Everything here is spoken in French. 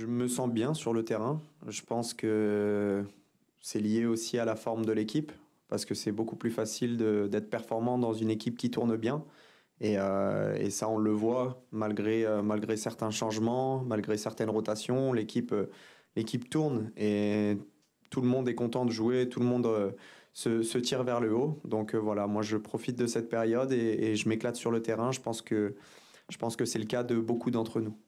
Je me sens bien sur le terrain. Je pense que c'est lié aussi à la forme de l'équipe, parce que c'est beaucoup plus facile d'être performant dans une équipe qui tourne bien. Et, euh, ça, on le voit malgré, euh, malgré certains changements, malgré certaines rotations. L'équipe, euh, l'équipe tourne et tout le monde est content de jouer, tout le monde se, tire vers le haut. Donc voilà, moi je profite de cette période et, et je m'éclate sur le terrain. Je pense que, je pense que c'est le cas de beaucoup d'entre nous.